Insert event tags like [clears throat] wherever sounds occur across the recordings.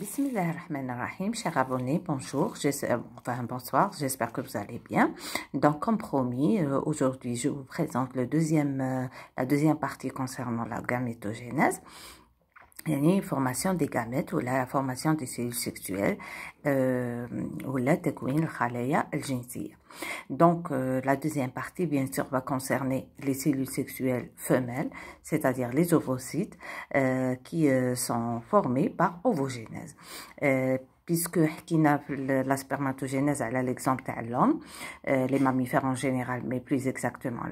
Bismillah ar-Rahman ar-Rahim, chers abonnés, bonjour, enfin bonsoir, j'espère que vous allez bien. Donc comme promis, euh, aujourd'hui je vous présente euh, la deuxième partie concernant la gamétogénèse formation des gamètes ou la formation des cellules sexuelles euh, la chaleïa, الخلايا الجنسية Donc euh, la deuxième partie bien sûr va concerner les cellules sexuelles femelles, c'est-à-dire les ovocytes euh, qui euh, sont formés par ovogénèse puisque qui la spermatogénèse a l'exemple de l'homme euh, les mammifères en général mais plus exactement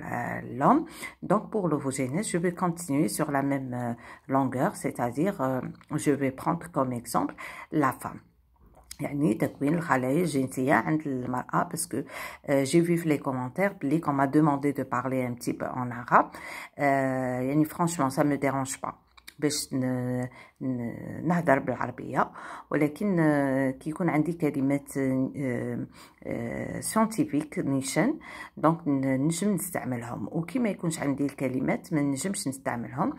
l'homme donc pour l'ovogénèse je vais continuer sur la même euh, longueur c'est-à-dire euh, je vais prendre comme exemple la femme Parce que الخلايا vu عند commentaires, parce que j'ai vu parler commentaires, petit peu en de parler ça petit peu en pas. باش نهضر بالعربيه ولكن آه، كيكون عندي كلمات ساينتيفيك نيشان دونك نجم نستعملهم ما يكونش عندي الكلمات ما نجمش نستعملهم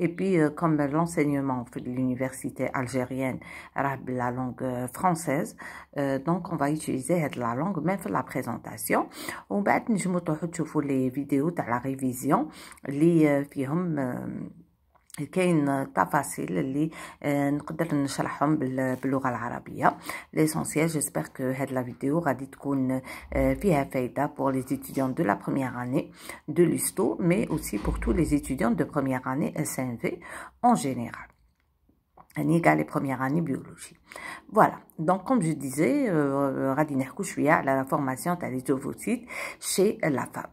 اي بي كوم لونسينمون في لونيفرسيتي الجيريان راه بلا لونغ فرونسيز دونك اون فا هاد لا لونغ ميم في لا بريزونطاسيون ومن بعد نجمو تروحو تشوفو لي فيديو تاع لا ريفيزيون لي فيهم آه، Il y a des détails que nous expliquer L'essentiel, j'espère que cette vidéo va être aider pour les étudiants de la première année de l'USTO, mais aussi pour tous les étudiants de première année SNV en général. En égal à première année biologie. Voilà, donc comme je disais, je vais vous la formation de la chez la femme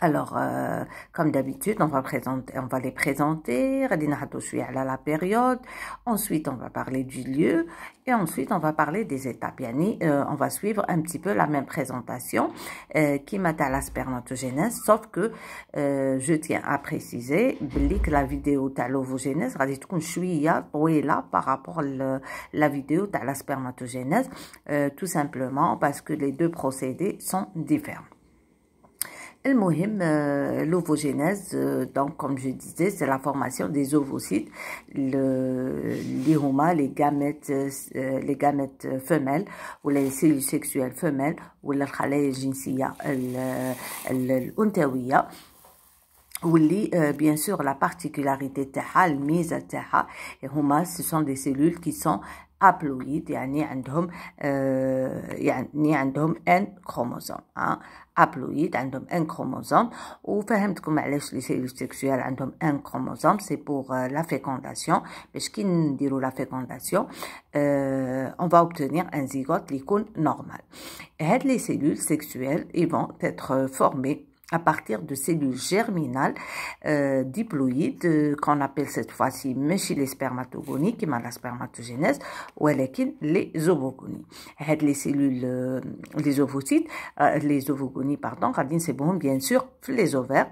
alors, euh, comme d'habitude, on va présenter, on va les présenter. la période. Ensuite, on va parler du lieu et ensuite, on va parler des étapes. Yani, euh, on va suivre un petit peu la même présentation euh, qui m'a à spermatogénèse, sauf que je tiens à préciser que la vidéo talovogénèse, je suis là par rapport à la vidéo de spermatogénèse, tout simplement parce que les deux procédés sont différents mohim euh, l'ovogénèse, euh, donc comme je disais c'est la formation des ovocytes le les gamètes euh, les gamètes femelles ou les cellules sexuelles femelles ou ولا الخلايا الجنسيه ou واللي bien sûr la particularité à الميزه تاعها هما ce sont des cellules qui sont haploïdes يعني عندهم يعني عندهم n chromosomes hein haploïde, un chromosome. Ou, comme les cellules sexuelles, un chromosome, c'est pour euh, la fécondation. Mais ce qui ne dit la fécondation, euh, on va obtenir un zygote, l'icône normal Et les cellules sexuelles, ils vont être formés à partir de cellules germinales euh, diploïdes, euh, qu'on appelle cette fois-ci chez les spermatogonies, qui la spermatogénèse, ou les ovogonies. Les cellules, euh, les ovocytes, les ovogonies, pardon, c'est bon, bien sûr, les ovaires.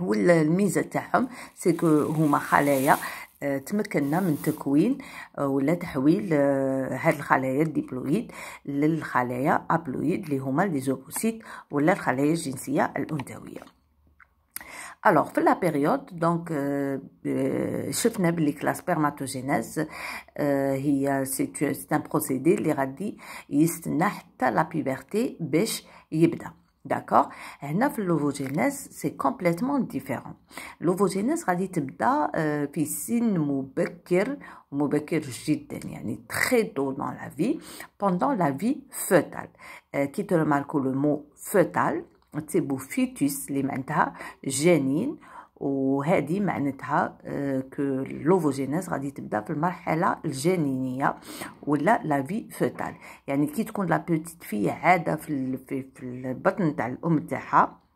والميزه تاعهم que كو هما خلايا آه، تمكنا من تكوين آه، ولا تحويل آه، هاد الخلايا الديبلويد للخلايا ابلويد اللي هما لي زوبوسيت ولا الخلايا الجنسيه الانثويه الوغ في لا بيريود دونك شفنا بلي كلاس بيرماتوجينيز هي سي ان بروسيدي اللي غادي يستنى حتى لا بيبرتي باش يبدا D'accord euh, l'ovogénèse, c'est complètement différent. L'ovogénèse, euh, c'est très tôt dans la vie pendant la vie fœtale. Euh, qui te remarque le mot fœtale c'est beau fœtus, l'imenta, وهذه معناتها كو آه، لوفوجينيز غادي تبدا في المرحله الجنينيه ولا لا في فوتال يعني كي تكون لا بوتيت في عاده في في البطن تاع الام تاعها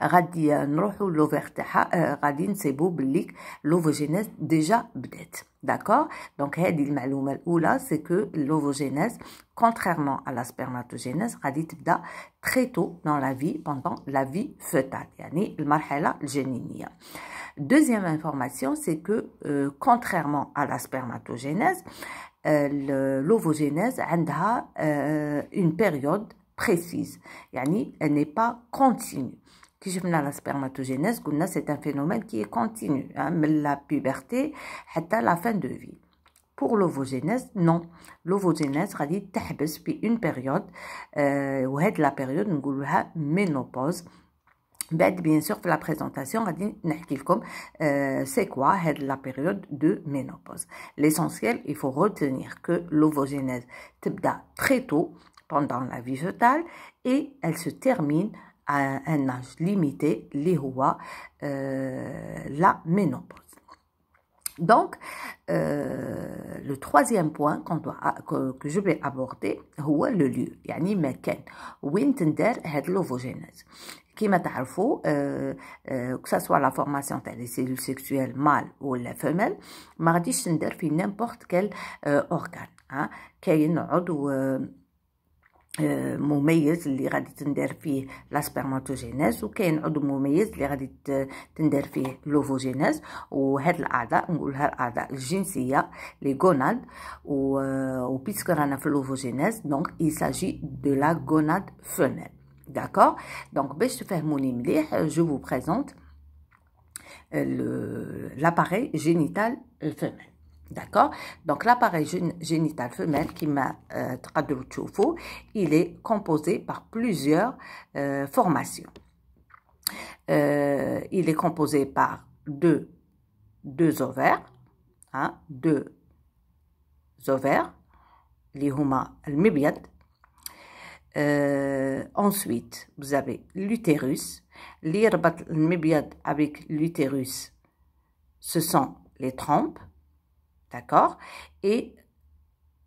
radia nohuloverte, euh, l'ovogenèse déjà débête. d'accord, donc, edilma information, c'est que l'ovogénèse, contrairement à la spermatogenèse, radithida, très tôt dans la vie, pendant la vie fétale, deuxième information, c'est que, euh, contrairement à la spermatogenèse, euh, l'ovogenèse a une période, précise. Yani, elle n'est pas continue. Qui je mène à la spermatogénèse, c'est un phénomène qui est continu. Hein, la puberté est à la fin de vie. Pour l'ovogénèse, non. L'ovogénèse, c'est dit, une période, euh, où est la période, de ménopause. ménopause. Bien sûr, la présentation a dit euh, c'est quoi la période de ménopause. L'essentiel, il faut retenir que l'ovogénèse très tôt, pendant la vie et elle se termine à un âge limité, rois euh, la ménopause. Donc, euh, le troisième point qu'on doit, que, je vais aborder, c'est le lieu, يعني مكان où تندار كما تعرفوا euh, que ce soit la formation des cellules sexuelles mâles ou la femelles, ما غاديش n'importe quel euh, organe hein. Euh, Moumées les qui t'endorphine la spermogénèse euh, ou qui est une autre moumée les qui t'endorphine l'ovogénèse ou hélas Ada ou hélas Ada génie ya les gonades ou ou euh, puisque rana l'ovogénèse donc il s'agit de la gonade femelle d'accord donc bien se faire mon je vous présente le l'appareil génital femelle D'accord Donc l'appareil génital femelle qui m'a euh, il est composé par plusieurs euh, formations. Euh, il est composé par deux, deux ovaires, hein, deux ovaires, les huma euh, ensuite, vous avez l'utérus. L'irbat avec l'utérus, ce sont les trompes. D'accord Et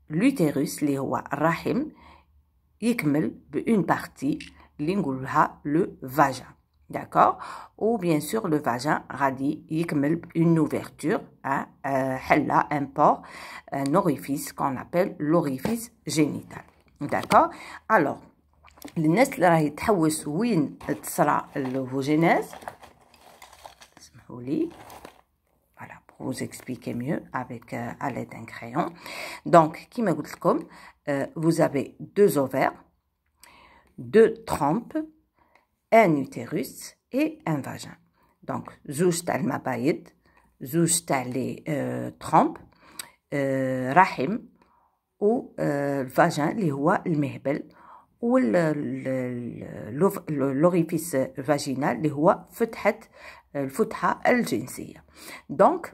l'utérus, les rois rahim, yikmel une partie, l'ingulha, le vagin. D'accord Ou bien sûr, le vagin radi yikmel une ouverture, hein, euh, a un port, un orifice qu'on appelle l'orifice génital. D'accord Alors, الناس اللي راهي تحوس وين تصرى vous expliquer mieux avec euh, à l'aide d'un crayon. Donc, qui me comme vous avez deux ovaires, deux trompes, un utérus et un vagin. Donc, زوج تاع المبايض, زوج تاع les trompes, le le اللي l'orifice vaginal, vaginal فاجينال اللي هو فتحة الفتحة donc donc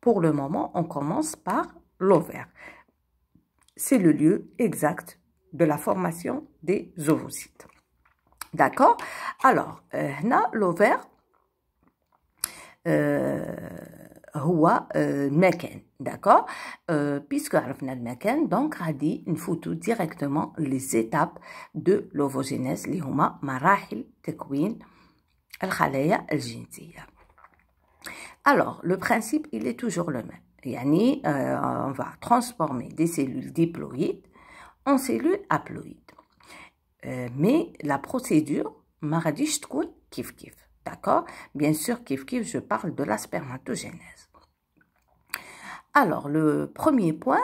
Pour le moment, on commence par l'ovaire. C'est le lieu exact de la formation des ovocytes. D'accord Alors, là, euh, l'ovaire, euh, euh, d'accord Puisque Rafnad donc, a dit une photo directement les étapes de l'ovogenèse, les Marahil, Tekwin, al alors, le principe, il est toujours le même. Yani, euh, on va transformer des cellules diploïdes en cellules haploïdes. Euh, mais la procédure, maradish kif kif. D'accord Bien sûr, kif kif, je parle de la spermatogenèse. Alors, le premier point,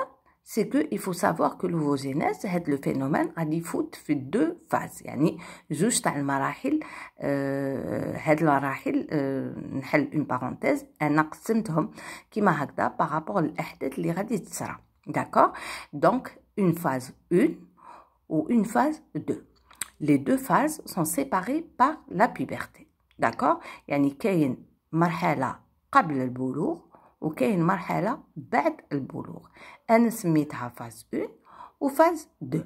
c'est qu'il faut savoir que l'ovogénèse est le phénomène à l'effet de deux phases. Yani, juste à l'arachil, euh, l'arachil, euh, une parenthèse, un acte symptôme qui m'a hagda par rapport à l'ehdet l'iradit sera. D'accord? Donc, une phase 1 ou une phase 2. Les deux phases sont séparées par la puberté. D'accord? Yani, une marhala avant al-boulour, وكاين مرحله بعد البلوغ انا سميتها فاز 1 وفاز 2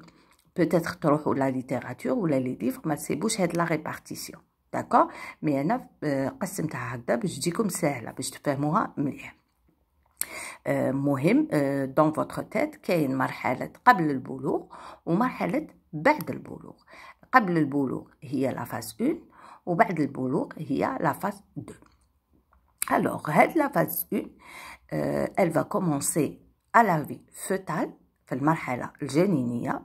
بوتيتر تروحوا لا ليتيراتور ولا لي ليفر ما تسيبوش هاد لا ريبارتيسيون داكوغ مي انا آه، قسمتها هكذا باش تجيكم ساهله باش تفهموها مليح آه، مهم دون فوتغ تيت كاين مرحله قبل البلوغ ومرحله بعد البلوغ قبل البلوغ هي لا فاز 1 وبعد البلوغ هي لا فاز 2 Alors, هاد لا فاز 1 elle va commencer à la vie fœtale في المرحلة الجنينية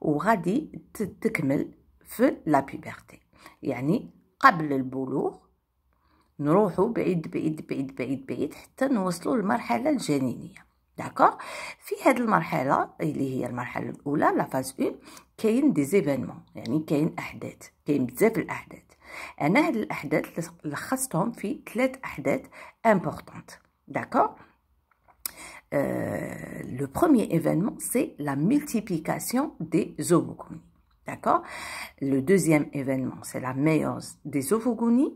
وغادي تكمل في لا بيبرتي يعني قبل البلوغ نروحو بعيد بعيد بعيد بعيد بعيد حتى نوصلو للمرحلة الجنينية داكوغ في هاد المرحله اللي هي المرحله الاولى لافاز أون كاين دي زيفينمون يعني كاين احداث كاين بزاف الاحداث انا هاد fait euh, le premier événement, c'est la multiplication des ovogonies. D'accord Le deuxième événement, c'est la méiose des ovogonies.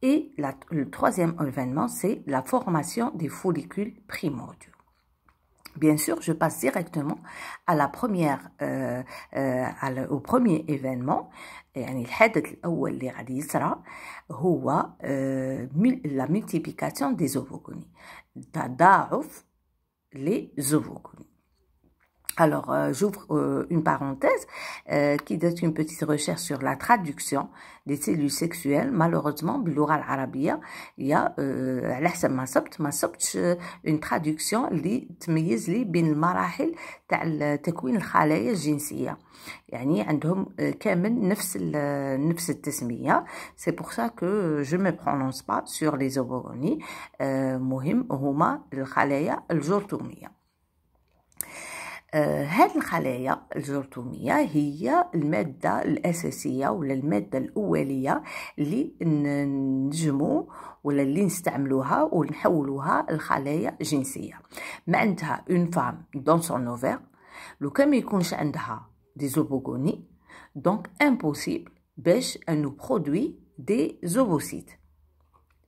Et le troisième événement, c'est la formation des follicules primordiaux. Bien sûr, je passe directement à la première, euh, euh, à le, au premier événement. Euh, la multiplication des ovogonies. Tadaouf les ovogonies. Alors, euh, j'ouvre euh, une parenthèse euh, qui date une petite recherche sur la traduction des cellules sexuelles. Malheureusement, l'oral arabia, il y a la ma sobt, ma sobt, une traduction li t'mayez li bin marahil ta'l tekwin khalaya jinsia. Yani, عندهم كامل نفس نفس التسميه c'est pour ça que je me prononce pas sur les ovogonies euh, muhim huma l'khalaya l'jortoumia. هاد الخلايا الجرثومية هي المادة الأساسية ولا المادة الأولية اللي نجمو ولا اللي نستعملوها ونحولوها لخلايا جنسية ما عندها اون فام دون سون اوفير لو كان ما يكونش عندها دي زوبوغوني دونك امبوسيبل باش انو برودوي دي زوبوسيت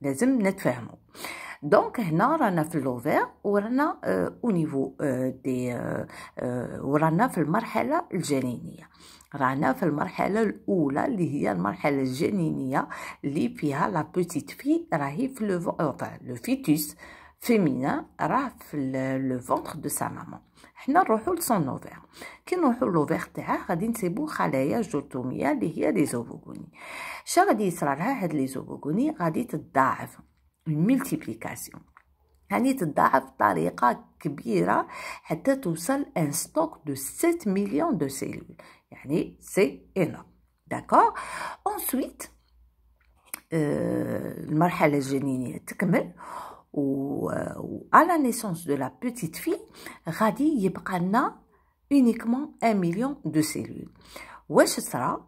لازم نتفاهمو دونك هنا رانا في لوفير ورانا او نيفو دي ورانا في المرحله الجنينيه رانا في المرحله الاولى اللي هي المرحله الجنينيه اللي فيها لا بوتيت في راهي في لو فونطر لو فيتوس فيمينا راه في لو فونتر دو سا مامون حنا نروحو لسون اوفير كي نروحو لوفير تاعها غادي نسيبو خلايا جرثوميه اللي هي لي زوبوغوني شغدي غادي يصرالها هاد لي زوبوغوني غادي تضاعف Une multiplication. Il y a un stock de 7 millions de cellules. C'est énorme. D'accord? Ensuite, la euh, est à la naissance de la petite fille, il y a uniquement un million de cellules. Ce sera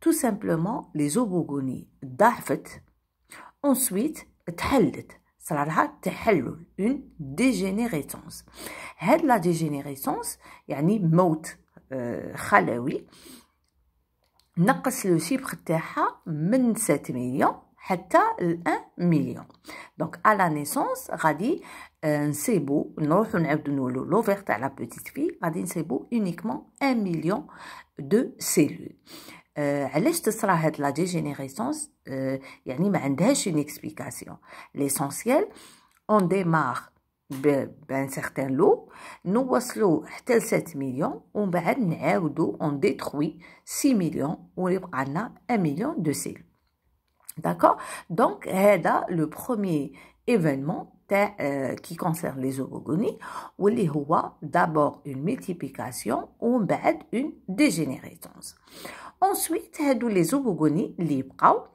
tout simplement les obogonis. Ensuite, c'est une dégénérescence. La dégénérescence, c'est-à-dire la mort de l'enfant, réduit sa chiffre de 7 millions 1 million. Donc, à la naissance, on va savoir, on va savoir à la petite fille a 1 million de cellules. Alors, ce sera être la dégénération. Il n'y a d'explication. L'essentiel, on démarre dans certains lots. Nous, ce lot, millions, on perd neuf ou On détruit six millions ou les un million de cellules. D'accord. Donc, c'est le premier événement qui concerne les oogonies où il y d'abord une multiplication ou une dégénération. Ensuite, les oogogonies libres,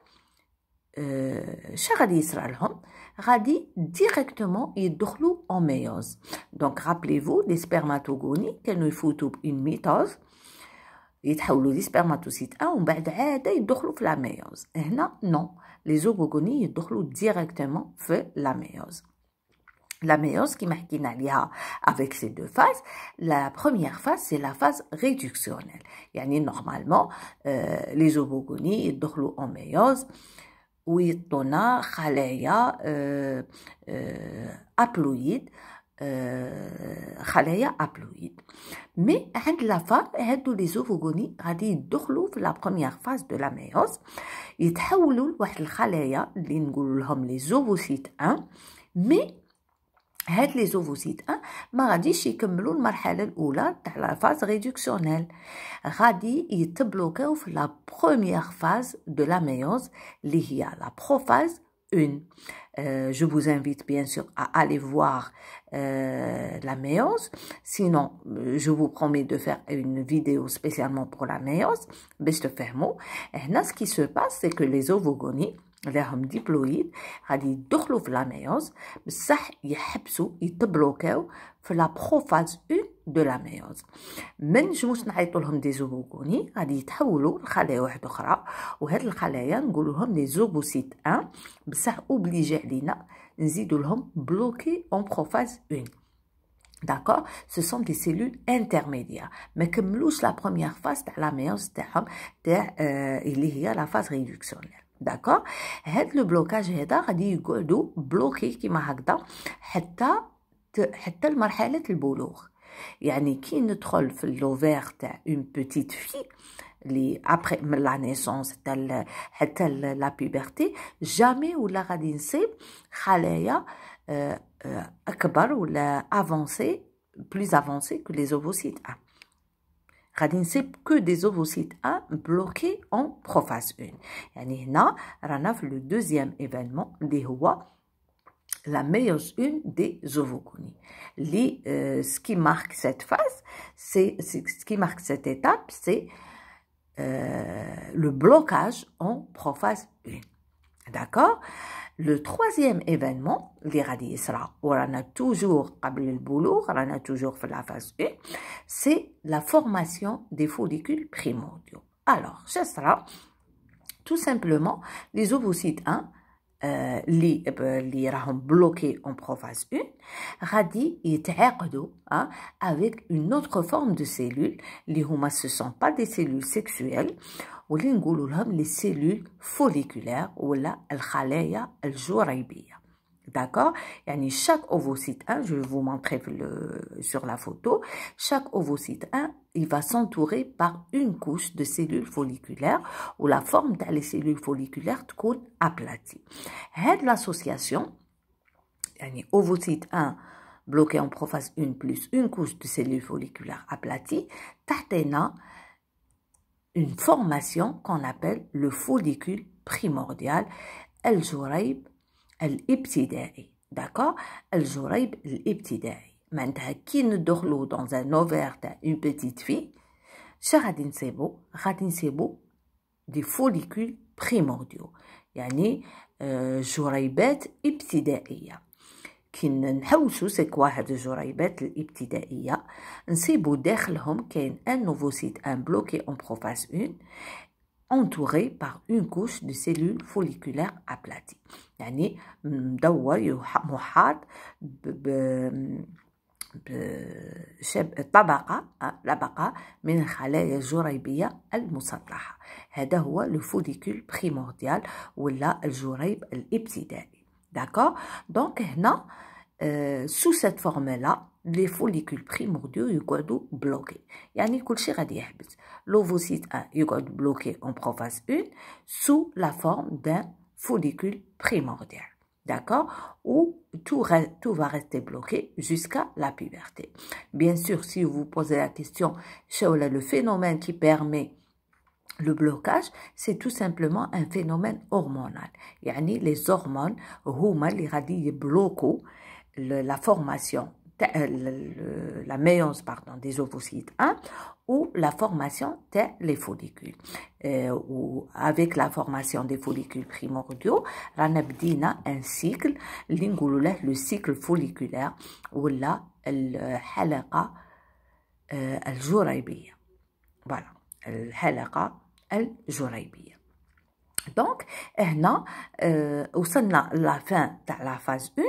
cher ami vont radient directement et en faire méose. Donc, rappelez-vous, les spermatogonies, quand nous faisons une mythose, ils nous disent que les spermatocytes 1, ils doivent faire dans la méose. Et non, les oogonies, ils directement de la méose. La méance qui dit alia avec ces deux phases, la première phase c'est la phase réductionnelle. Yani normalement euh, les ovogonies ils en méiose où ils donnent خلايا euh, euh, haploïdes خلايا euh, Mais عند la phase les ovogonies غادي يدخلوا la première phase de la méiose يتحولوا لواحد الخلايا اللي نقول لهم les ovocytes 1 mais هاد لي زوفوسيت 1, ما غاديش يكملوا المرحله الاولى تاع لا فاز ريدكسيونيل غادي يتبلوكاو في لا بروميير فاز دو لا ميوز اللي هي لا بروفاز une. Euh, je vous invite bien sûr à aller voir euh, la méiose. Sinon, euh, je vous promets de faire une vidéo spécialement pour la méiose. Best fermo. Et là, ce qui se passe, c'est que les ovogonies les ديبلويد غادي يدخلوا في لاميوز بصح يحبسوا يتبلوكاو في لا بروفاز دو لاميوز من نجموش نعيطوا لهم دي زوبوكوني غادي يتحولوا لخلايا اخرى وهاد الخلايا لهم 1 بصح اوبليجي علينا لهم 1 D'accord Ce sont des cellules intermédiaires. Mais comme la première phase de la méiose, il la phase réductionnelle. داكا هاد لو بلوكاج هذا غادي يقعدوا بلوكي كيما هكذا حتى حتى لمرحله البلوغ يعني كي ندخل في لوفير تاع اون بوتيت في لي ابري من لا نيسونس حتى ال حتى لا بيبرتي جامي ولا غادي نصيب خلايا آه، آه، اكبر ولا افونسي بلوز افونسي كو لي اوفوسيت 1 C'est que des ovocytes 1 bloqués en profase 1. Et il y a le deuxième événement des roua, la meilleure des ovoconies. Euh, ce qui marque cette phase, ce qui marque cette étape, c'est euh, le blocage en profase 1. D'accord Le troisième événement, les radis où on a toujours, on a toujours fait la phase 1, c'est la formation des follicules primordiaux. Alors, ce sera tout simplement les ovocytes 1, euh, les, euh, bah, bloqués en prophase 1, radi يتعاقدوا hein, avec une autre forme de cellule. les ne ce sont pas des cellules sexuelles, les les لهم folliculaires, ou فوليكولير ولا الخلايا D'accord يعني chaque ovocyte 1, je vais vous montrer le, sur la photo, chaque ovocyte 1, il va s'entourer par une couche de cellules folliculaires où la forme des cellules folliculaires est aplatie. de l'association يعني ovocyte 1 bloqué en prophase 1 plus une couche de cellules folliculaires aplatie تعطينا une formation qu'on appelle le follicule primordial, el el D'accord El el ibtidai. Maintenant, qui ne dort dans un ovaire d'une petite fille C'est radinsebo sebo, radin sebo, des follicules primordiaux. Yani, zoraibet euh, ibtidaiya. كي نحوسو سكوا هاد الجريبات الابتدائيه نصيبو داخلهم كاين ان نوفوسيت ان بلوكي اون بروفاس اون entouré بار اون كوش دو سيلول folliculaires ابلاتي يعني مدور محاط ب... بشب... طبقة طبقة من الخلايا الجريبية المسطحة هذا هو لو فوليكول بريمورديال ولا الجريب الابتدائي داكور دونك هنا Euh, sous cette forme-là, les follicules primordiaux sont bloqués يعني كل شيء غادي يحبس l'ovocyte 1 bloqué en prophase 1 sous la forme d'un follicule primordial d'accord Ou tout, va rester bloqué jusqu'à la puberté. Bien sûr, si vous vous posez la question, le phénomène qui permet le blocage, c'est tout simplement un phénomène hormonal. a les hormones, les اللي غادي bloquent la formation, euh, la méiose pardon, des ovocytes 1 hein, ou la formation des follicules. Euh, ou avec la formation des follicules primordiaux, ranabdina un cycle, le cycle folliculaire ou la al الجريبية euh, voilà donc الجريبية دونك هنا وصلنا la fin de la phase 1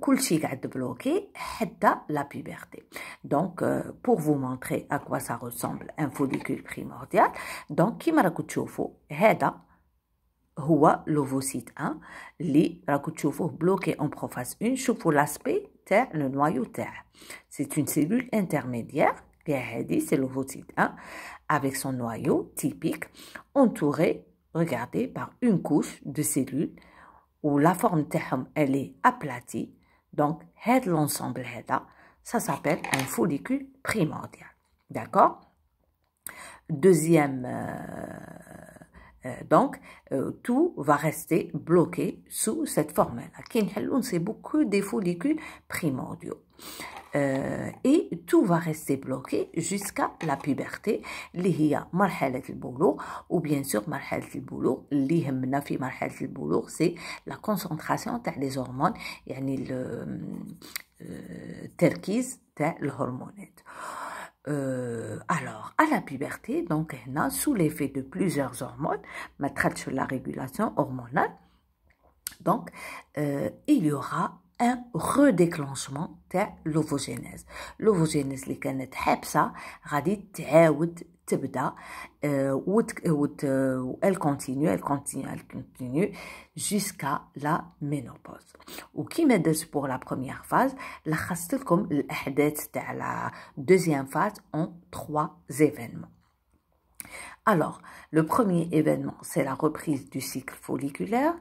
كل شيء قاعد بلوكي حتى لا puberté. Donc euh, pour vous montrer à quoi ça ressemble un follicule primordial, donc كيما راكو تشوفوا هذا هو l'ovocyte 1 hein, li راكو تشوفوه bloqué en prophase 1 شوفوا l'aspect تاع le noyau terre. C'est une cellule intermédiaire c'est l'ovocyte 1 hein, avec son noyau typique entouré, regardez, par une couche de cellules où la forme terme, elle est aplatie. Donc l'ensemble là hein, ça s'appelle un follicule primordial. D'accord Deuxième euh, euh, donc euh, tout va rester bloqué sous cette forme-là. on c'est beaucoup des follicules primordiaux. Euh, et tout va rester bloqué jusqu'à la puberté اللي هي le boulot ou bien sûr boulot البلوغ اللي يهمنا في le boulot, c'est la concentration des hormones يعني les تاع الهرمونات hormones. alors, à la puberté, donc, a, sous l'effet de plusieurs hormones, ma traite sur la régulation hormonale, donc, euh, il y aura un redéclenchement de l'ovogénèse. L'ovogénèse, les canettes HEPSA, radit, t'aoud, t'ebda, euh, euh, elle continue, elle continue, elle continue, jusqu'à la ménopause. Ou qui pour la première phase, la chastel comme l'ahdet de la deuxième phase en trois événements. Alors, le premier événement, c'est la reprise du cycle folliculaire.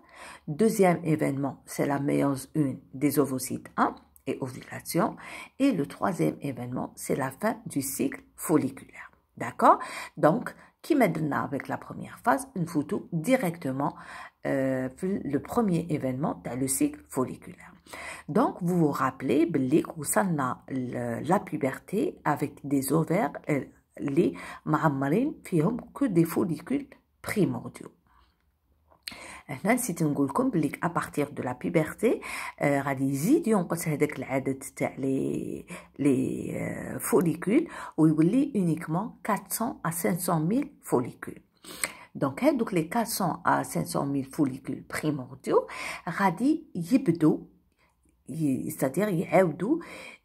Deuxième événement, c'est la méiose une des ovocytes 1 et ovulation. Et le troisième événement, c'est la fin du cycle folliculaire. D'accord Donc, qui donné avec la première phase, une photo directement euh, le premier événement dans le cycle folliculaire. Donc, vous vous rappelez, ça la puberté avec des ovaires, les mamelles ne que des follicules primordiaux. Maintenant, c'est une grosse compliqué à partir de la puberté. radi y on peut les euh, follicules où il y a uniquement 400 à 500 000 follicules. Donc, donc les 400 à 500 000 follicules primordiaux radi ybdo, c'est-à-dire yebdo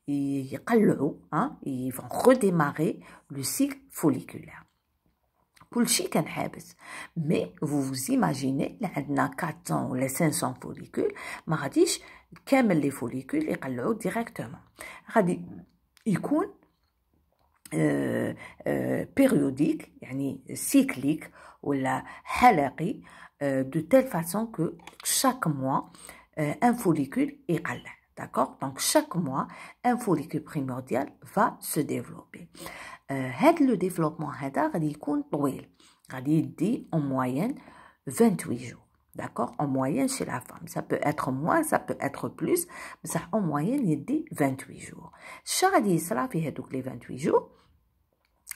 ils vont redémarrer le cycle folliculaire. Pour le chicken Mais vous vous imaginez, là, les a 400 ou 500 follicules, mais on les follicules et directement. Il y a une périodique, cyclique ou la de telle façon que chaque mois, un follicule est à D'accord Donc, chaque mois, un follicule primordial va se développer. Euh, le développement هذا غادي يكون طويل en moyenne 28 jours. D'accord En moyenne chez la femme. Ça peut être moins, ça peut être plus, mais ça, en moyenne, il dit 28 jours. dit cela fait donc les 28 jours.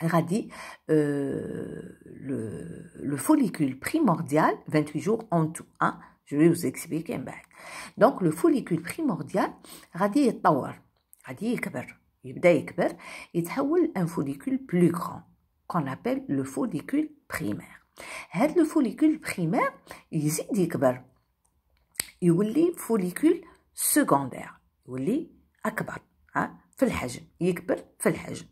Radi, euh, le, follicule primordial, 28 jours en tout. Hein? Je vais vous expliquer من بعد. Donc le follicule primordial غادي يتطور غادي يكبر يبدا يكبر يتحول ان follicule plus grand qu'on appelle le follicule primaire. هاد le follicule primaire يزيد يكبر يولي follicule secondaire يولي أكبر ها في الحجم يكبر في الحجم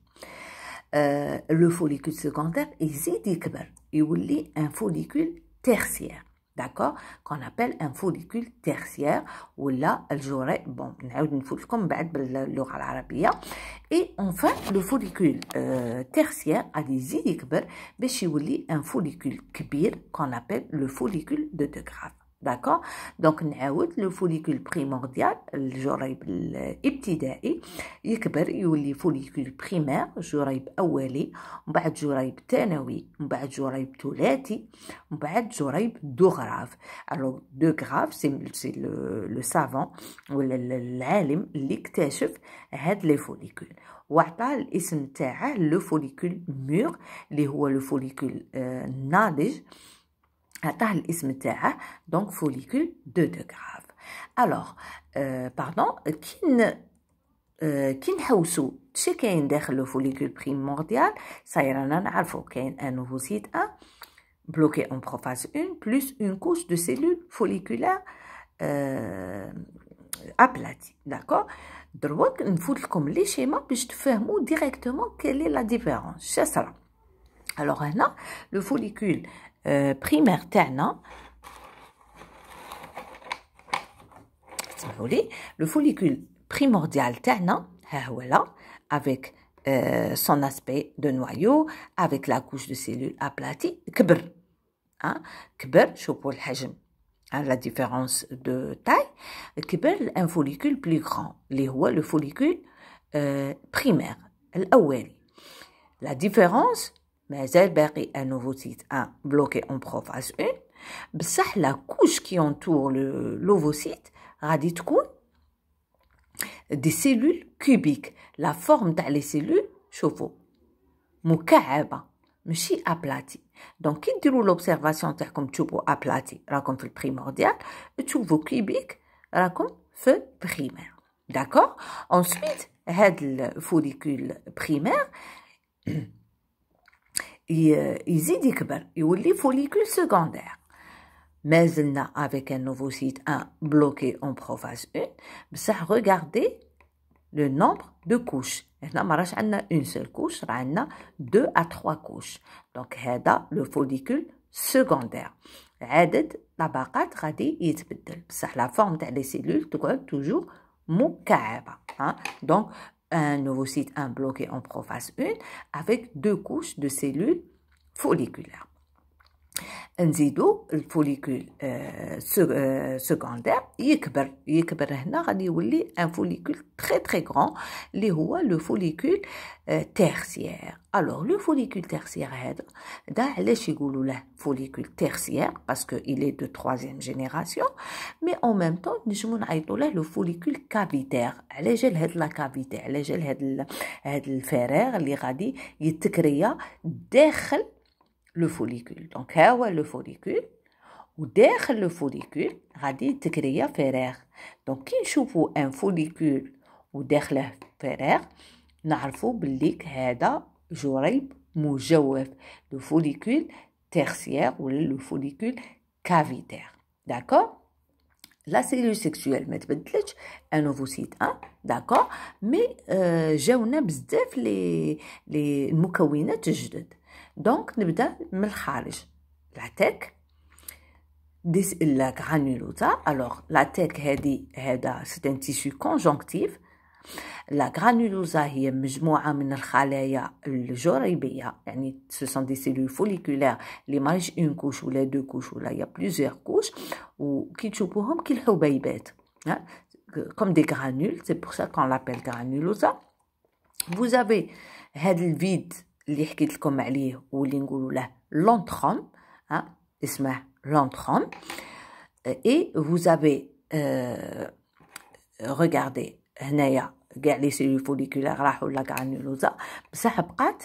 آه لو follicule secondaire يزيد يكبر يولي ان follicule tertiaire d'accord qu'on appelle un follicule tertiaire où là elles auraient bon comme et enfin le follicule euh, tertiaire a des idées un follicule kbir qu'on appelle le follicule de de داكو دونك نعاود لو فوليكول بريمورديال الجريب الابتدائي يكبر يولي فوليكول بريمير جريب اولي من بعد جريب ثانوي من بعد جريب ثلاثي من بعد جريب دو غراف الو دو غراف سي سي لو سافون ولا العالم اللي اكتشف هاد لي فوليكول وعطى الاسم تاعه لو فوليكول مور اللي هو لو فوليكول آه، ناضج آه natalisme terre donc follicule de de grave alors euh, pardon qui ne qui ne le follicule primordial ça ira dans un un nouveau site hein, bloqué en phase 1 plus une couche de cellules folliculaires euh, aplatie d'accord droite une foule comme les schémas puis je te directement quelle est la différence c'est ça alors un le follicule euh, primaire تاعنا Le follicule primordial hein, euh, son aspect de noyau avec la couche de cellules aplatie, hein, hein, la différence de taille un follicule plus grand le follicule euh, primaire la différence mais elle a un ovocyte bloqué en prophase 1, la couche qui entoure le l'ovocyte radit des cellules cubiques. La forme de les cellules, chauffe. moukaaba, mouchi aplati. Donc, qui déroule l'observation de comme tu aplati, le primordial, tu cubique, raconte le primaire. D'accord Ensuite, le follicule primaire, [clears throat] il dit qu'il y a follicules secondaires. mais' avec un nouveau site, un bloqué en profase 1, regardez regarder le nombre de couches. Maintenant, on n'a une seule couche, on a deux à trois couches. Donc, c'est le follicule secondaire. la La forme des cellules est toujours moqueuse. Hein. Donc, un site, un bloqué en prophase 1, avec deux couches de cellules folliculaires nzidou le follicule secondaire qui est un follicule très très grand le follicule tertiaire alors le follicule tertiaire c'est un follicule tertiaire parce que il est de troisième génération mais en même temps le follicule cavitaire le gel هاد la cavité le جال هاد هاد الفراغ à l'intérieur لو فوليكول دونك ها هو لو فوليكول وداخل لو فوليكول غادي تكريا فراغ دونك كي نشوفو ان فوليكول وداخله فراغ نعرفو بلي هذا جريب مجوف لو فوليكول تيرسيير ولا لو فوليكول كافيتير داكور لا سيلول سيكسيوال ما تبدلتش ان اوفوسيت ان داكور مي جاونا بزاف لي لي المكونات جدد donc nous de la tèc la granulosa alors la tête c'est un tissu conjonctif la granulosa est de ce sont des cellules folliculaires l'image une couche ou les deux couches là il y a plusieurs couches ou hein? comme des granules c'est pour ça qu'on l'appelle granulosa vous avez vide vide. اللي حكيت لكم عليه واللي نقولوا له لونتروم ها اسمه لونتروم اي vous avez euh, هنايا كاع لي سيلول فوليكولار راحوا لا غرانيولوزا بصح بقات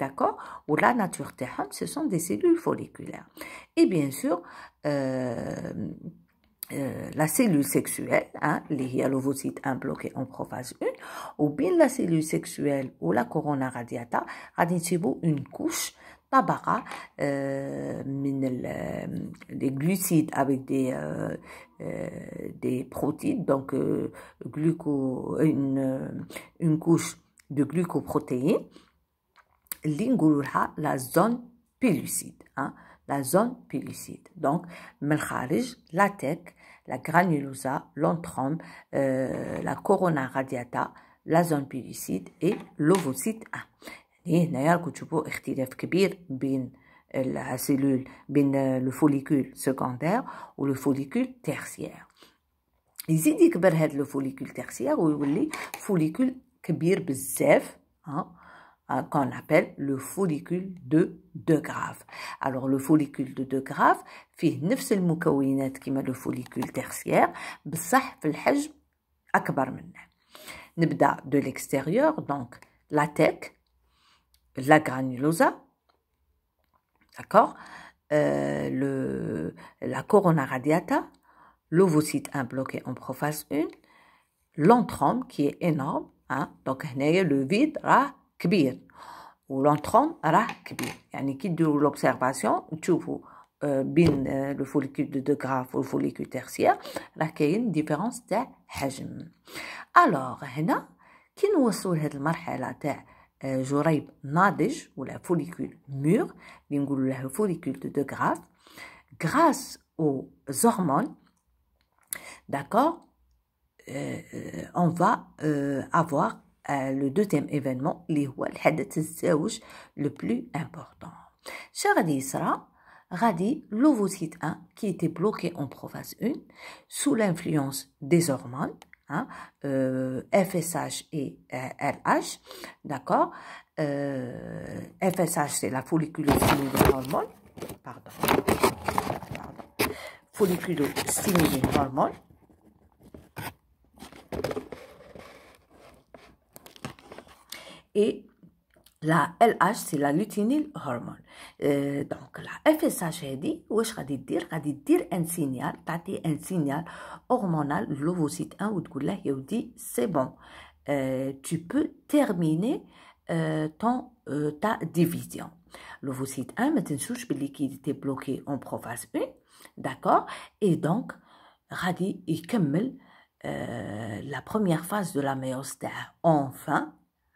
D'accord Ou la nature ce sont des cellules folliculaires. Et bien sûr, euh, euh, la cellule sexuelle, hein, les hyalovocytes un bloqués en prophase 1, ou bien la cellule sexuelle ou la corona radiata, vous une couche tabara euh, des glucides avec des euh, des protides donc gluco une couche de glucoprotéines li hein. la zone pellucide la zone pellucide donc من la tête la granulosa l'anthrombe, euh, la corona radiata la zone pellucide et l'ovocyte 1 يعني هنايا راكم un اختلاف avec euh, la cellule euh, le follicule secondaire ou le follicule tertiaire le follicule tertiaire, on تيرسيير ويولي follicule كبير بزاف ها Hein, qu'on appelle le follicule de De graves Alors le follicule de De Grave neuf نفس المكونات qui لو le follicule tertiaire, في الحجم اكبر منه Nibda de l'extérieur donc la tête la granulosa d'accord euh, le, la corona radiata, l'ovocyte un bloqué en prophase 1, l'entrome qui est énorme, hein, donc le vide, là, ou l'entrome rakbir. Et qui de l'observation, tu vois bien le follicule de de graf ou follicule tertiaire, il y a une différence de hajjim. Alors, qui nous a souhaité cette étape de la terre, j'aurais ناdige ou la follicule mûre, nous le follicule de de graf, grâce aux hormones, d'accord, euh، euh، on va euh، avoir. Euh, le deuxième événement, les هو headed le plus important. important. l'ovocyte 1 qui était bloqué en prophase 1 sous l'influence des hormones hein, euh, FSH et LH. Euh, d'accord euh, FSH c'est la follicule stimulée hormone, pardon, pardon, hormone, et la LH, c'est la luteinyl hormone. Euh, donc, la FSH est dit, je vais dire, je vais dire un signal, tâter un signal hormonal, l'ovocyte 1, ou de goulet, il dit, c'est bon, euh, tu peux terminer euh, ton, ta division. L'ovocyte 1, maintenant, je vais dire qu'il était bloqué en prophase 1, d'accord, et donc, je vais dire, la première phase de la méostère. enfin,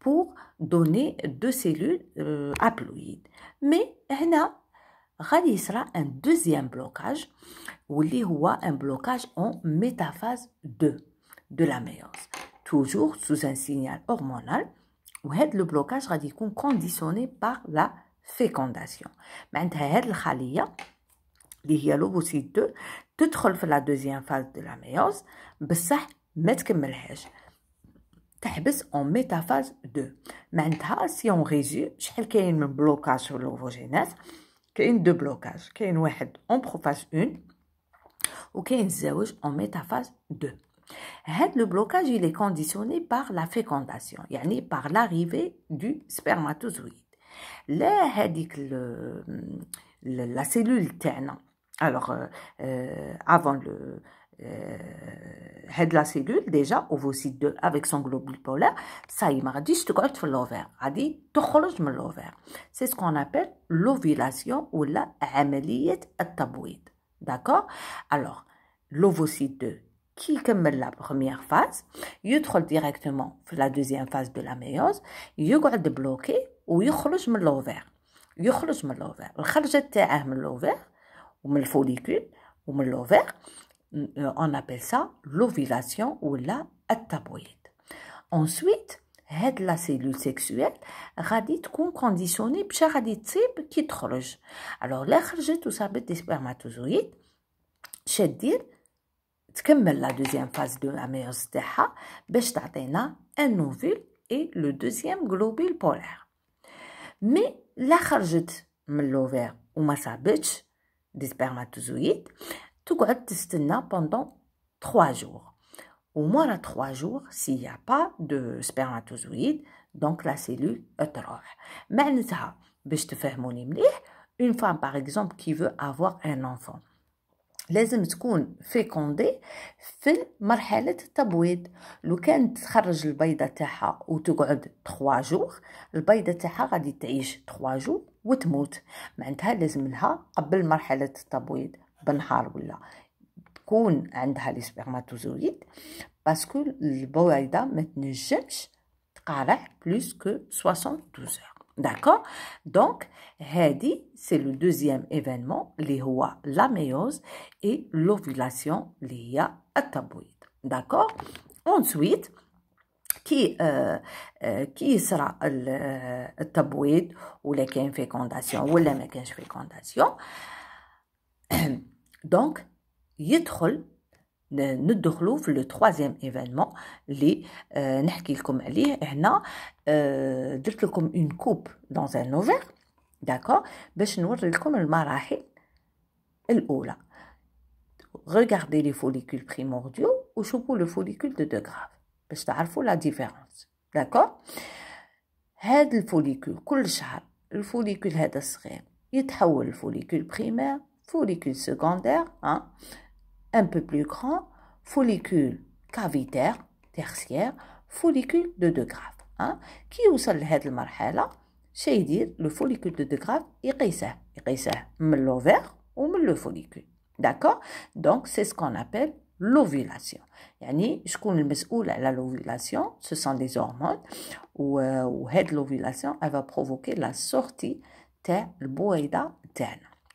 pour donner deux cellules haploïdes. Euh, mais il y يصرى un deuxième blocage واللي a un blocage en métaphase 2 de la méiose toujours sous un signal hormonal وهذا le blocage غادي conditionné par la fécondation Maintenant, le a اللي هي لوبوسيت 2 تدخل في la la méiose, mais ça ميوز بصح ما en métaphase 2. Maintenant, si on résume, quelqu'un y a un blocage sur l'ovogénèse, il y a deux blocages, qu'il y a une ouède en prophase 1 ou qu'il y une en métaphase 2. Le blocage est conditionné par la fécondation, il y a par l'arrivée du spermatozoïde. La cellule TN, alors euh, euh, avant le... Euh, la cellule, déjà, ovocyte 2, avec son globule polaire, ça y m'a dit, je te crois que l'ovaire. A dit, tu l'ovaire. C'est ce qu'on appelle l'ovulation ou la améliette ataboïde. D'accord? Alors, l'ovocyte 2, qui commet la première phase, il trouve directement la deuxième phase de la méiose, il garde débloquer ou il crois que l'ovaire. Il crois que l'ovaire. Il crois que l'ovaire, ou le follicule, ou l'ovaire, euh, on appelle ça l'ovulation ou la Ensuite, aide la cellule sexuelle, radite qu'on conditionne, puis radite type qui trouve. Alors, l'écharge tout ça, des spermatozoïdes, c'est dire, la deuxième phase de la meilleure stéha, là un ovule et le deuxième globule polaire. Mais, l'écharge de l'ovaire ou ma des spermatozoïdes, تقعد تستنى بوندون 3 jours. Au moins 3 jours, s'il n'y a pas de spermatozoïdes, donc la cellule معناتها باش تفهموني مليح une femme par exemple qui veut avoir un enfant لازم تكون فيكوندي في التبويض لو تخرج تاعها وتقعد 3 jours تاعها غادي تعيش 3 وتموت معناتها لازم لها قبل التبويض ben har voula, coune, parce que matouzoid, bascou l'boide plus que 72 heures, d'accord? Donc, c'est le deuxième événement, les rois, la méiose et l'ovulation li a tabouide, d'accord? Ensuite, qui euh, euh, qui sera le ou ou la fécondation ou fécondation? [clears throat] donc nous faut nous le troisième événement les n'importe comment les eh na dites le comme une coupe dans un ouvert d'accord Pour je nous relient comme les marathons le haut regardez les follicules primordiaux ou choupo le follicule de degraves parce qu'il faut la différence d'accord hein le follicule tous les jours le follicule est assez grand il transforme le follicule prima follicule secondaire, hein, un peu plus grand, follicule cavitaire, tertiaire, follicule de De Graaf. Hein, qui là لهاد à dire le follicule de De Graaf de il من l'ovaire ou le follicule. D'accord Donc c'est ce qu'on appelle l'ovulation. يعني شكون المسؤول la l'ovulation Ce sont des hormones où euh, l'ovulation elle va provoquer la sortie de البويضة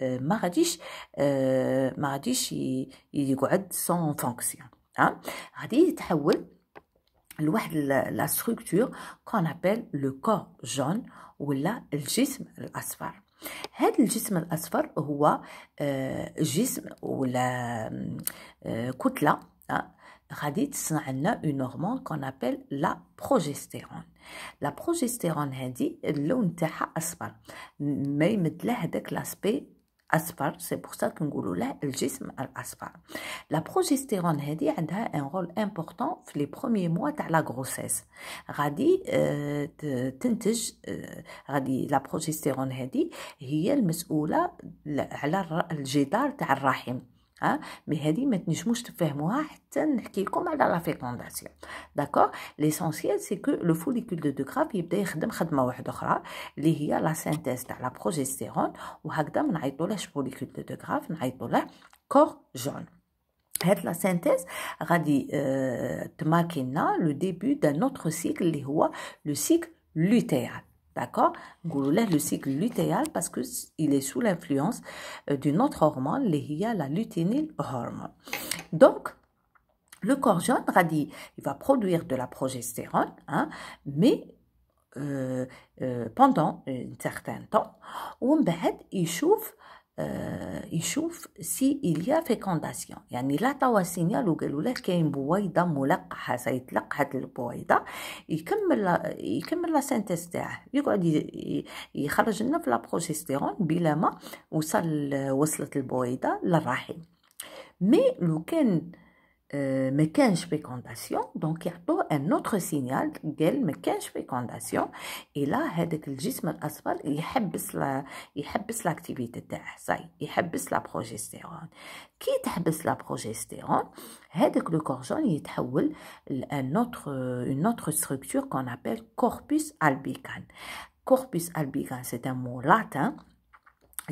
آه، ما غاديش آه، ما غاديش يقعد سون فونكسيون ها غادي يتحول لواحد لا ستغكتور كون ابل لو كور جون ولا الجسم الاصفر هذا الجسم الاصفر هو آه، جسم ولا كتله غادي تصنع لنا اون هرمون كون ابل لا بروجستيرون لا بروجستيرون هذه اللون تاعها اصفر ما يمد لها هذاك لاسبي اصفر سي بوغ سا كنقولوا له الجسم الاصفر لا بروجيستيرون هذه عندها ان رول امبورطون في لي بروميي موا تاع لا غروسيس غادي تنتج غادي لا بروجيستيرون هذه هي المسؤوله على الجدار تاع الرحم Mais ça, on ne peut pas le un la fécondation. D'accord L'essentiel, c'est que le follicule de De il y a une la synthèse de la progestérone. Et il y a follicule de De Graaf, le corps jaune. Cette synthèse va nous le début d'un autre cycle, le cycle luthéal. D'accord le cycle lutéal, parce qu'il est sous l'influence euh, d'une autre hormone, la lutéine hormone. Donc, le corps jaune, radie, il va produire de la progestérone, hein, mais euh, euh, pendant un certain temps. Et il chauffe آه، يشوف سي إليا فيكونداسيون يعني لا توا سينيال وقالوا له كاين بويضه ملقحه سيتلق هاد البويضه يكمل يكمل لا سينتيز تاعه يقعد يخرج لنا في لا بلا ما وصل وصلت البويضه للرحم مي لو كان آه euh, fécondation donc il y a un autre signal qu'elle et là asphalte il l'activité de il la progestérone qui la progestérone le il est autre une autre structure qu'on appelle corpus albicans corpus albicans c'est un mot latin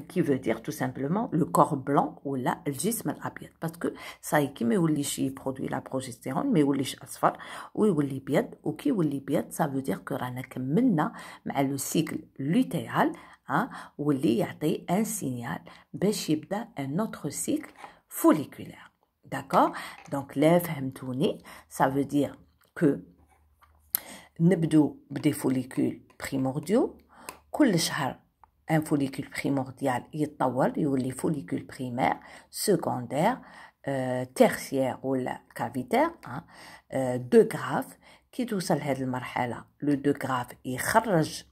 qui veut dire tout simplement le corps blanc ou la jism à parce que ça est qui mais où produit la progestérone mais où les asfar ou où les ou qui où les ça veut dire que rana kemmena mais le cycle lutéal hein ou اللي un signal باش un autre cycle folliculaire d'accord donc la فهمتوني ça veut dire que نبدو des follicules primordiaux كل شهر ان فوليكول بريمورديال يتطور يولي فوليكول بريمير سكوندير تيرسيير ولا كافيتير دو غراف كي توصل لهاد المرحله لو دو غراف يخرج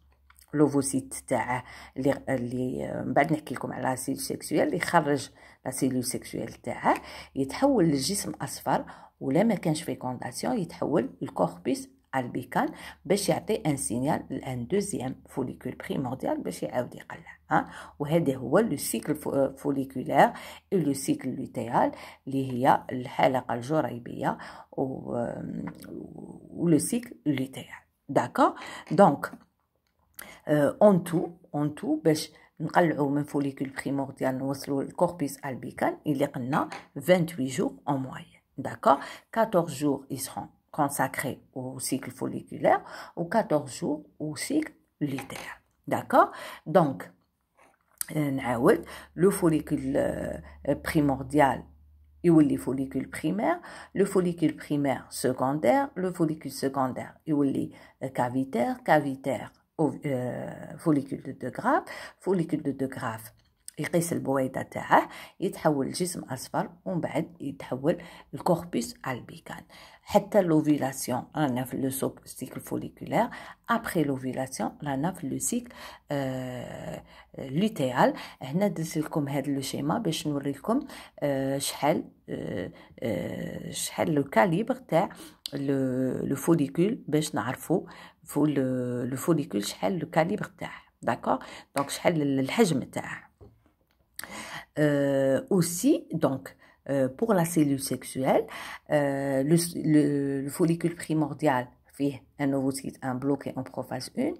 لوفوسيت تاعه اللي اللي من بعد نحكي لكم على لا سيلول اللي يخرج لا سيلول سيكسويال تاعه يتحول لجسم اصفر ولا ما كانش فيكونداسيون يتحول للكوربس البيكال باش يعطي ان سينيال لان دوزيام فوليكول بريمورديال باش يعاود يقلع ها وهذا هو لو سيكل فوليكولير لو سيكل لوتيال اللي هي الحلقه الجريبيه و و لو سيكل لوتيال داكا دونك اون تو اون تو باش نقلعوا من فوليكول بريمورديال نوصلوا للكوربيس البيكال اللي قلنا 28 جور اون موين داكا 14 جور يسخون consacré au cycle folliculaire ou 14 jours au cycle littéral. D'accord Donc, euh, ah le follicule euh, primordial a les follicules primaires, le follicule primaire secondaire, le follicule secondaire et les le euh, cavitaire. euh, follicule de le follicule de deux il le تاعه يتحول et أصفر il بعد يتحول le حتى l'ovulation رانا في le سيكل فوليكولير ابري لوفيلاسيون رانا في لو سيكل لوتيال هنا درت لكم هذا لو شيما باش نوريكم شحال شحال لو كاليبر تاع لو فوليكول باش نعرفوا لو فوليكول شحال لو كاليبر تاعه داكور دونك شحال الحجم تاعه اوسي دونك Euh, pour la cellule sexuelle, euh, le, follicule primordial fait un ovocyte, un bloqué en prophase 1,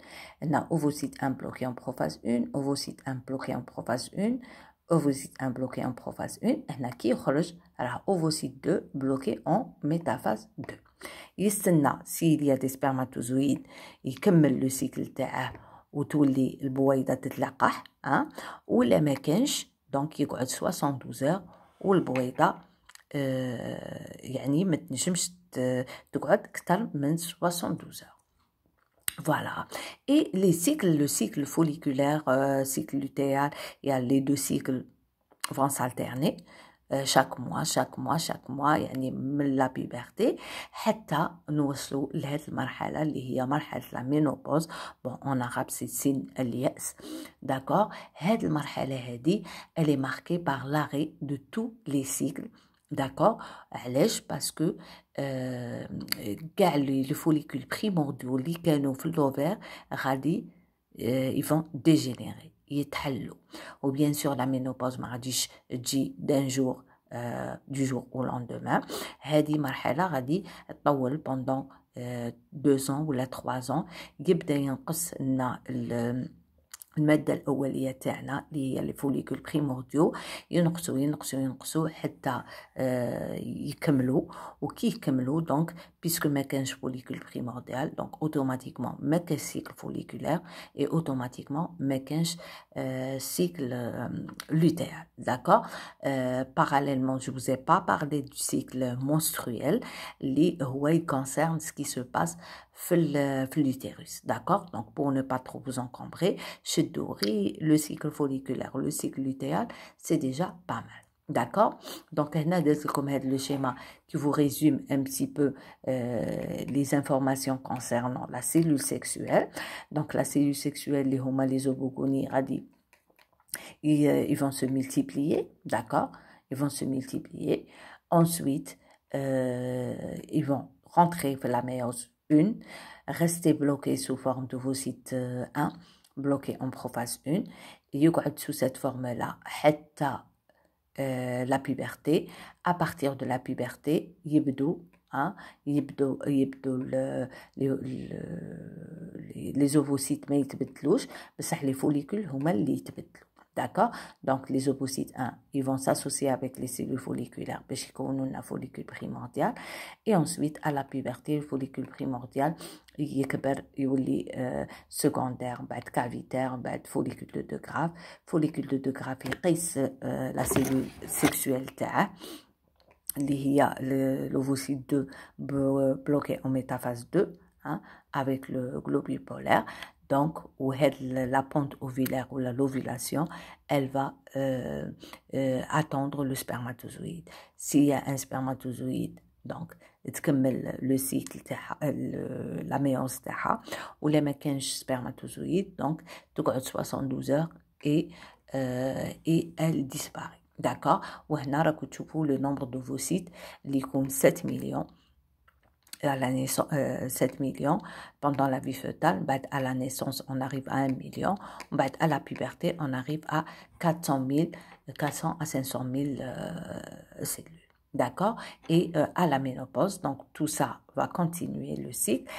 un ovocyte, un bloqué en prophase 1, ovocyte, un bloqué en prophase 1, ovocyte 1 bloqué en prophase 1, on a qui ovocyte 2 bloqué en métaphase 2. يستنى s'il y a des spermatozoïdes يكمل لو سيكل تاعه وتولي البويضه تتلقح ها ولا ما كانش دونك يقعد 72 heures والبويضه يعني ما تنجمش تقعد اكثر من 72 heures Voilà. Et les cycles, le cycle folliculaire, euh, cycle lutéal, il y a les deux cycles vont s'alterner. Euh, chaque mois, chaque mois, chaque mois, c'est-à-dire de la puberté, jusqu'à nous arrivions à cette phase, qui est la phase de l'aménopause. En arabe, c'est le signe de l'échec. D'accord Cette phase, elle est marquée par l'arrêt de tous les cycles. D'accord Pourquoi Parce que les euh, follicules primordiaux, les canaux fluorovers, ils vont dégénérer. Et Ou bien sûr la ménopause dit d'un jour euh, du jour au lendemain. Hadi pendant euh, deux ans ou trois ans. Il y a les follicules primordiaux, il y en a aussi, il y en a aussi, il y en a aussi, y en a aussi, il y en puisque mes quinze follicules primordiales, donc automatiquement mes cycle folliculaire et automatiquement mes quinze cycles luthériens, d'accord Parallèlement, je vous ai pas parlé du cycle menstruel, les rouilles concernent ce qui se passe, l'utérus. D'accord Donc, pour ne pas trop vous encombrer, doré le cycle folliculaire, le cycle lutéal, c'est déjà pas mal. D'accord Donc, on a le schéma qui vous résume un petit peu euh, les informations concernant la cellule sexuelle. Donc, la cellule sexuelle, les homas, les obogonies, ils, euh, ils vont se multiplier. D'accord Ils vont se multiplier. Ensuite, euh, ils vont rentrer vers la meilleure... 1, restez bloqué sous forme de 1, euh, bloqué en prophase 1, يقعد sous cette forme-là, حتى euh, la puberté. À partir de la puberté, يبدو Hein, يبدو les ovocytes les بصح les follicules هما les D'accord Donc, les ovocytes 1, ils vont s'associer avec les cellules folliculaires, parce qu'on a la follicule primordiale. Et ensuite, à la puberté, le follicule primordial, il y a est secondaire, cavitaire, follicule de grave. Follicule de grave, il euh, la cellule sexuelle. Il y a l'ovocyte 2 euh, bloqué en métaphase 2, hein, avec le globule polaire donc la ponte ovulaire ou l'ovulation, elle va euh, euh, attendre le spermatozoïde. S'il y a un spermatozoïde, donc le cycle euh, la méance ou les mécanismes spermatozoïdes, donc 72 heures et, et elle disparaît. D'accord Ou là, le nombre d'ovocytes, il compte 7 millions à la naissance, 7 euh, millions pendant la vie fœtale, bah, à la naissance, on arrive à 1 million, bah, à la puberté, on arrive à 400 000, 400 à 500 000 euh, cellules. D'accord Et euh, à la ménopause, donc tout ça va continuer le cycle.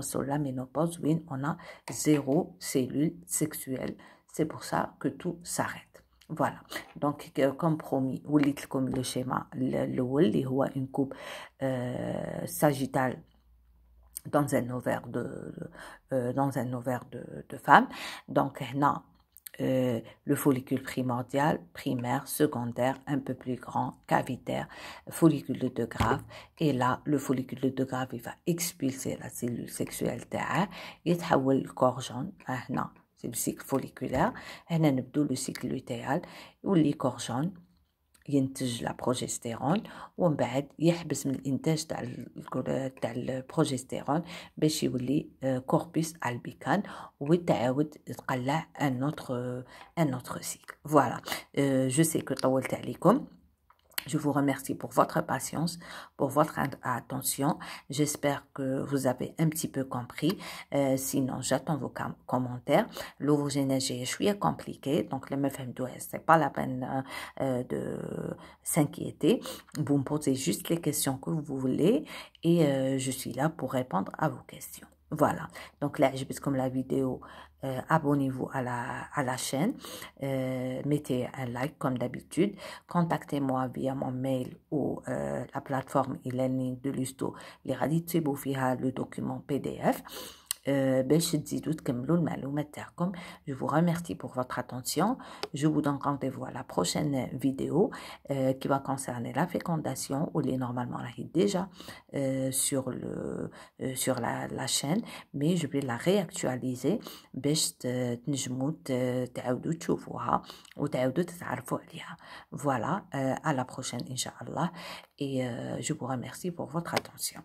sur la ménopause, oui, on a zéro cellule sexuelle. C'est pour ça que tout s'arrête. Voilà, donc euh, comme promis, comme le schéma, le الاول les هو une coupe euh, sagittale dans un ovaire de euh, dans un ovaire de, femme donc هنا a le follicule primordial, primaire, secondaire, un peu plus grand, cavitaire, follicule de grave. Et là, le follicule de grave il va expulser la cellule sexuelle terre. Il le corps jaune. سي لو سيكل فوليكولار هنا نبدو لو سيكل لوتيال يولي كورجون ينتج لا بروجستيرون ومن بعد يحبس من الانتاج تاع تاع البروجستيرون باش يولي كوربوس البيكان وتعاود تقلع ان اوتر ان اوتر سيكل فوالا جو سي كو طولت عليكم Je vous remercie pour votre patience, pour votre attention. J'espère que vous avez un petit peu compris. Euh, sinon, j'attends vos commentaires. L'ovogénèse, je suis compliqué, donc le MFM2, c'est pas la peine euh, euh, de s'inquiéter. Vous me posez juste les questions que vous voulez et je suis là pour répondre à vos questions. Voilà, donc là, je comme la vidéo, euh, abonnez-vous à la, chaîne, euh, mettez un like comme d'habitude, contactez-moi via mon mail ou euh, la plateforme e-learning de l'USTO, les le document PDF. Euh, ben, je vous remercie pour votre attention. Je vous donne rendez-vous à la prochaine vidéo euh, qui va concerner la fécondation ou les normalement déjà euh, sur le sur la, la, chaîne, mais je vais la réactualiser. Voilà, à la prochaine, Inch'Allah. Et je vous remercie pour votre attention.